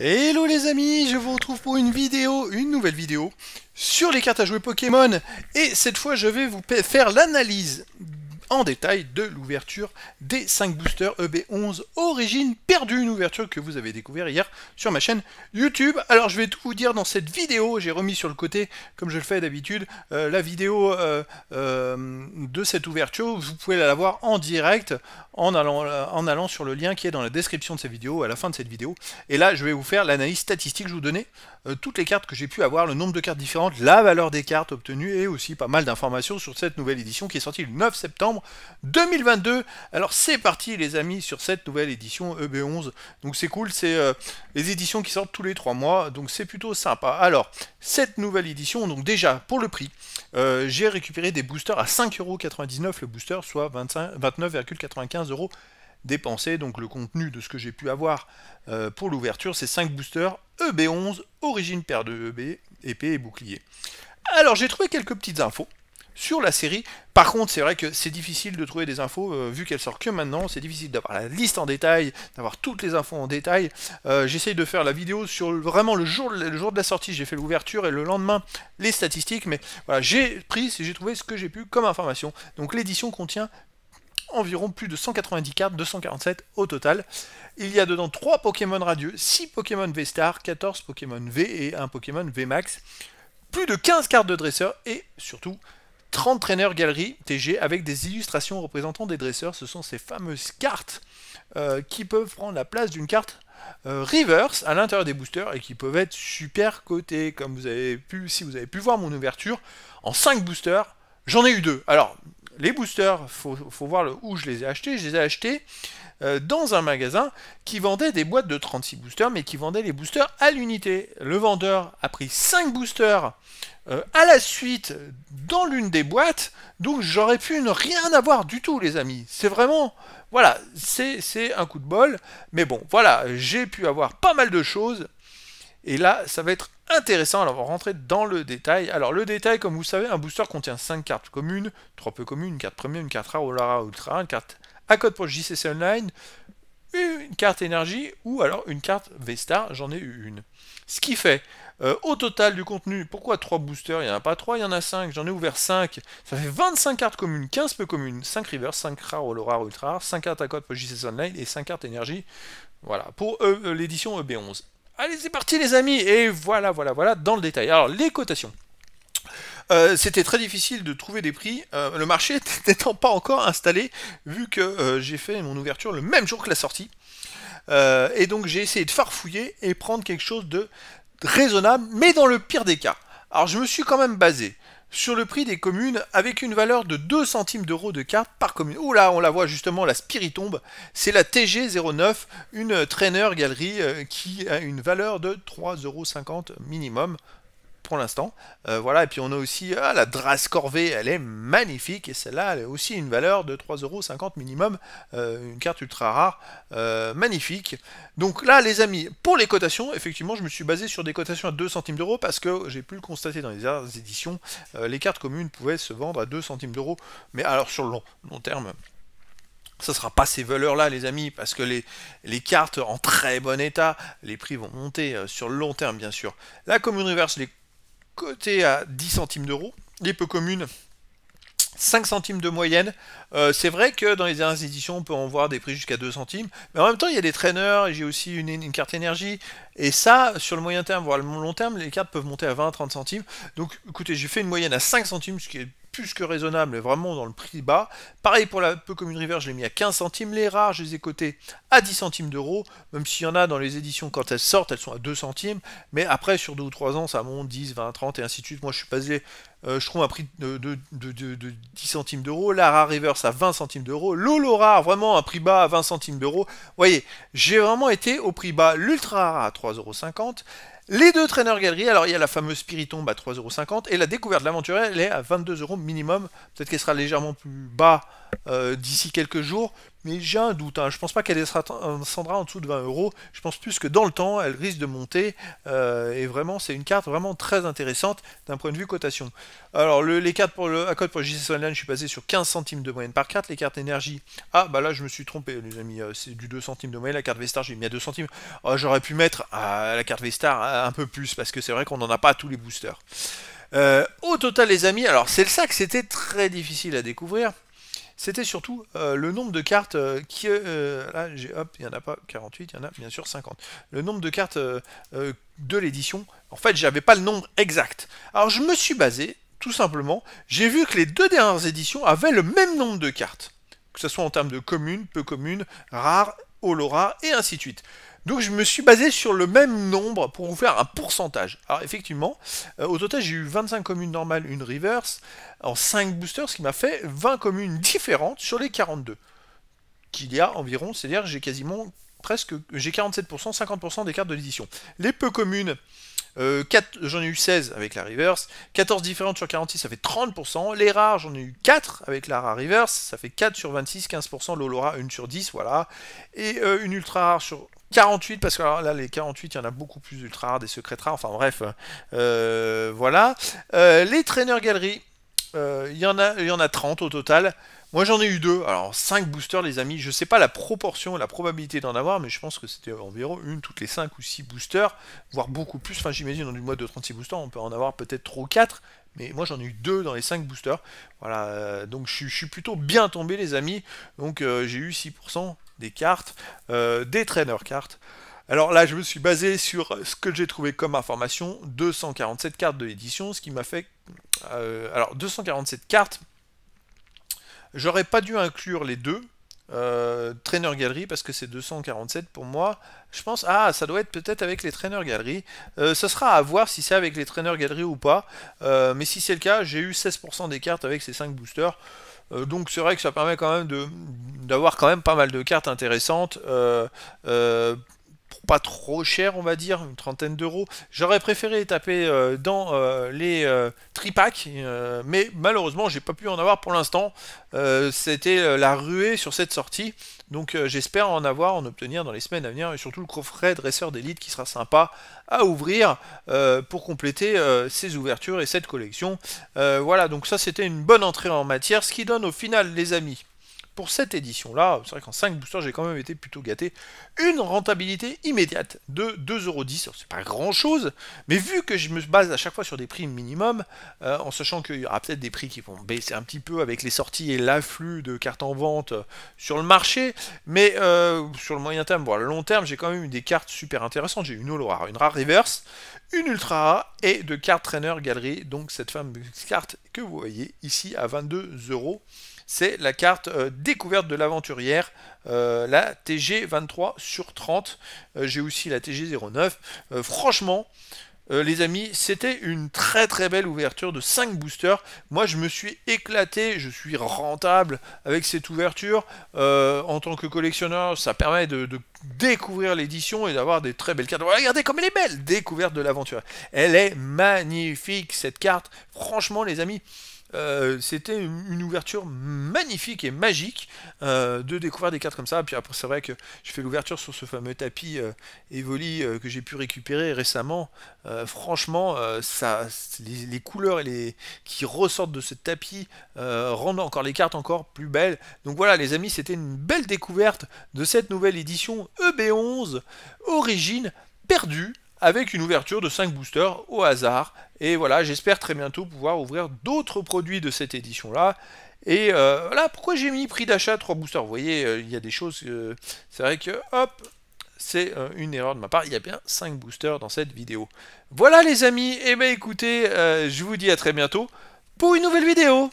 Hello les amis, je vous retrouve pour une vidéo, une nouvelle vidéo sur les cartes à jouer Pokémon et cette fois je vais vous faire l'analyse en détail de l'ouverture des 5 boosters EB11 origine perdue, une ouverture que vous avez découvert hier sur ma chaîne YouTube. Alors je vais tout vous dire dans cette vidéo, j'ai remis sur le côté, comme je le fais d'habitude, euh, la vidéo euh, euh, de cette ouverture, vous pouvez la voir en direct en allant, sur le lien qui est dans la description de cette vidéo, à la fin de cette vidéo. Et là je vais vous faire l'analyse statistique, je vous donner toutes les cartes que j'ai pu avoir, le nombre de cartes différentes, la valeur des cartes obtenues et aussi pas mal d'informations sur cette nouvelle édition qui est sortie le 9 septembre 2022. Alors c'est parti les amis sur cette nouvelle édition EB11. Donc c'est cool, c'est euh, les éditions qui sortent tous les 3 mois, donc c'est plutôt sympa. Alors cette nouvelle édition, donc déjà pour le prix, euh, j'ai récupéré des boosters à 5,99€ le booster, soit 29,95€ dépensé dépensés. Donc le contenu de ce que j'ai pu avoir euh, pour l'ouverture, c'est 5 boosters EB11, origine paire de EB, épée et bouclier. Alors j'ai trouvé quelques petites infos sur la série. Par contre, c'est vrai que c'est difficile de trouver des infos, euh, vu qu'elle sort que maintenant, c'est difficile d'avoir la liste en détail, d'avoir toutes les infos en détail. Euh, j'essaye de faire la vidéo sur vraiment le jour, le jour de la sortie, j'ai fait l'ouverture, et le lendemain, les statistiques, mais voilà, j'ai pris, j'ai trouvé ce que j'ai pu comme information. Donc l'édition contient environ plus de 190 cartes, 247 au total. Il y a dedans 3 Pokémon radieux, 6 Pokémon V-Star, 14 Pokémon V et 1 Pokémon V-Max, plus de 15 cartes de dresseur et surtout 30 traîneurs galeries TG avec des illustrations représentant des dresseurs. Ce sont ces fameuses cartes euh, qui peuvent prendre la place d'une carte euh, reverse à l'intérieur des boosters et qui peuvent être super cotées, Comme vous avez pu, si vous avez pu voir mon ouverture, en 5 boosters, j'en ai eu deux. Alors, les boosters, il faut, voir où je les ai achetés. Je les ai achetés euh, dans un magasin qui vendait des boîtes de 36 boosters, mais qui vendait les boosters à l'unité. Le vendeur a pris 5 boosters euh, à la suite dans l'une des boîtes, donc j'aurais pu ne rien avoir du tout, les amis. C'est vraiment. Voilà, c'est un coup de bol. Mais bon, voilà, j'ai pu avoir pas mal de choses et là, ça va être intéressant. Alors, on va rentrer dans le détail. Alors, le détail, comme vous savez, un booster contient 5 cartes communes, 3 peu communes, une carte première, une carte rare, Ultra, une carte à code pour JCC Online, une carte énergie ou alors une carte V-Star, j'en ai eu une. Ce qui fait, euh, au total du contenu, pourquoi 3 boosters Il n'y en a pas 3, il y en a 5, j'en ai ouvert 5. Ça fait 25 cartes communes, 15 peu communes, 5 rivers, 5 rares, Olora, ultra 5 cartes à code pour JCC Online et 5 cartes énergie. Voilà, pour euh, l'édition EB11. Allez, c'est parti les amis Et voilà, voilà, voilà, dans le détail. Alors, les cotations. Euh, c'était très difficile de trouver des prix, euh, le marché n'étant pas encore installé, vu que euh, j'ai fait mon ouverture le même jour que la sortie. et donc j'ai essayé de farfouiller et prendre quelque chose de raisonnable, mais dans le pire des cas. Alors je me suis quand même basé sur le prix des communes avec une valeur de 2 centimes d'euros de carte par commune. Ouh là, on la voit justement, la Spiritombe, c'est la TG09, une trainer galerie euh, qui a une valeur de euros minimum pour l'instant. Euh, voilà, et puis on a aussi à ah, la Drace Corvée, elle est magnifique, et celle-là, elle a aussi une valeur de 3,50€ minimum, euh, une carte ultra rare, euh, magnifique. Donc là, les amis, pour les cotations, effectivement, je me suis basé sur des cotations à 2 centimes d'euros, parce que j'ai pu le constater dans les éditions, les cartes communes pouvaient se vendre à 2 centimes d'euros, mais alors sur le long, terme ça sera pas ces valeurs-là, les amis, parce que les, les, cartes en très bon état, les prix vont monter sur le long terme, bien sûr. La commune reverse, les Côté à 10 centimes d'euros, les peu communes 5 centimes de moyenne. Euh, c'est vrai que dans les dernières éditions, on peut en voir des prix jusqu'à 2 centimes. Mais en même temps, il y a des traîneurs, j'ai aussi une, carte énergie. Et ça, sur le moyen terme, voire le long terme, les cartes peuvent monter à 20-30 centimes. Donc écoutez, j'ai fait une moyenne à 5 centimes, ce qui est plus que raisonnable, vraiment dans le prix bas. Pareil pour la peu commune river, je l'ai mis à 15 centimes. Les rares, je les ai cotés à 10 centimes d'euros, même s'il y en a dans les éditions quand elles sortent, elles sont à 2 centimes. Mais après, sur 2 ou 3 ans, ça monte 10, 20, 30 et ainsi de suite. Moi, je suis passé, euh, je trouve, un prix de, de, 10 centimes d'euros. La rare river, ça 20 centimes d'euros. L'olo rare, vraiment un prix bas à 20 centimes d'euros. voyez, j'ai vraiment été au prix bas. L'ultra rare à 3,50 euros les deux traîneurs galeries, alors il y a la fameuse Spiritombe à 3,50€ et la découverte de l'aventure, elle est à 22€ minimum. Peut-être qu'elle sera légèrement plus bas euh, d'ici quelques jours, mais j'ai un doute. Hein. Je pense pas qu'elle euh, descendra en dessous de 20 euros. Je pense plus que dans le temps, elle risque de monter. Euh, et vraiment, c'est une carte vraiment très intéressante d'un point de vue cotation. Alors, les cartes pour le, à code pour JCS Online, je suis passé sur 15 centimes de moyenne par carte. Les cartes énergie, ah bah là, je me suis trompé, les amis. Euh, c'est du 2 centimes de moyenne. La carte v j'ai mis à 2 centimes. Oh, j'aurais pu mettre à ah, la carte v un peu plus parce que c'est vrai qu'on n'en a pas tous les boosters. au total, les amis, alors c'est le sac, c'était très difficile à découvrir c'était surtout euh, le nombre de cartes euh, qui... Euh, là, j'ai... Hop, il n'y en a pas 48, il y en a bien sûr 50. Le nombre de cartes de l'édition, en fait, j'avais pas le nombre exact. Alors, je me suis basé, tout simplement, j'ai vu que les deux dernières éditions avaient le même nombre de cartes. Que ce soit en termes de communes, peu communes, rares Olora, et ainsi de suite. Donc je me suis basé sur le même nombre pour vous faire un pourcentage. Alors effectivement, euh, au total j'ai eu 25 communes normales, une reverse, en 5 boosters, ce qui m'a fait 20 communes différentes sur les 42. Qu'il y a environ, c'est-à-dire j'ai quasiment presque, j'ai 47%, 50% des cartes de l'édition. Les peu communes, euh, j'en ai eu 16 avec la reverse. 14 différentes sur 46, ça fait 30%. Les rares, j'en ai eu 4 avec la rare reverse. Ça fait 4 sur 26, 15%. L'Olora, 1 sur 10, voilà. Et euh, une ultra rare sur 48, parce que là, les 48, il y en a beaucoup plus ultra rares, des secrets rares. Enfin bref, euh, voilà. les trainer galeries. Il y, en a, y en a 30 au total. Moi j'en ai eu deux, alors 5 boosters les amis, je sais pas la proportion, la probabilité d'en avoir, mais je pense que c'était environ une toutes les 5 ou 6 boosters, voire beaucoup plus, enfin j'imagine dans du mois de 36 boosters on peut en avoir peut-être trop ou 4, mais moi j'en ai eu deux dans les 5 boosters, voilà, euh, donc je, suis plutôt bien tombé les amis, donc euh, j'ai eu 6% des cartes, euh, des trainer cartes, alors là, je me suis basé sur ce que j'ai trouvé comme information, 247 cartes de l'édition, ce qui m'a fait... alors 247 cartes, J'aurais pas dû inclure les deux, euh, trainer galerie parce que c'est 247 pour moi. Je pense, ah, ça doit être peut-être avec les trainer galerie. Euh, ça sera à voir si c'est avec les trainer galerie ou pas. Euh, mais si c'est le cas, j'ai eu 16% des cartes avec ces 5 boosters. Euh, donc c'est vrai que ça permet quand même d'avoir quand même pas mal de cartes intéressantes pas trop cher, on va dire, une trentaine d'euros. J'aurais préféré taper euh, dans euh, les euh, tripacks, mais malheureusement, j'ai pas pu en avoir pour l'instant. C'était la ruée sur cette sortie, donc j'espère en avoir, en obtenir dans les semaines à venir, et surtout le coffret dresseur d'élite qui sera sympa à ouvrir pour compléter ces ouvertures et cette collection. voilà, donc ça c'était une bonne entrée en matière, ce qui donne au final, les amis, pour cette édition-là, c'est vrai qu'en 5 boosters, j'ai quand même été plutôt gâté, une rentabilité immédiate de 2,10€. C'est pas grand-chose, mais vu que je me base à chaque fois sur des prix minimum, euh, en sachant qu'il y aura peut-être des prix qui vont baisser un petit peu avec les sorties et l'afflux de cartes en vente euh, sur le marché, mais euh, sur le moyen terme, voire le long terme, j'ai quand même eu des cartes super intéressantes. J'ai une Holo une Rare Reverse, une Ultra Rare et deux cartes Trainer Galerie, donc cette fameuse carte que vous voyez ici à 22 euros c'est la carte euh, découverte de l'aventurière, euh, la TG 23 sur 30. Euh, j'ai aussi la TG 09. franchement, les amis, c'était une très très belle ouverture de 5 boosters. Moi, je me suis éclaté, je suis rentable avec cette ouverture. en tant que collectionneur, ça permet de, découvrir l'édition et d'avoir des très belles cartes. regardez comme elle est belle, découverte de l'aventurière, Elle est magnifique cette carte. Franchement, les amis, euh, c'était une ouverture magnifique et magique euh, de découvrir des cartes comme ça. Puis après, c'est vrai que j'ai fait l'ouverture sur ce fameux tapis euh, Evoli que j'ai pu récupérer récemment. franchement, ça, les, couleurs et les, qui ressortent de ce tapis rendent encore les cartes encore plus belles. Donc voilà, les amis, c'était une belle découverte de cette nouvelle édition EB11 Origine perdue avec une ouverture de 5 boosters au hasard. Et voilà, j'espère très bientôt pouvoir ouvrir d'autres produits de cette édition-là. Et euh, voilà, pourquoi j'ai mis prix d'achat 3 boosters Vous voyez, euh, il y a des choses... c'est vrai que, hop, c'est euh, une erreur de ma part. Il y a bien 5 boosters dans cette vidéo. Voilà les amis, et eh bien écoutez, je vous dis à très bientôt pour une nouvelle vidéo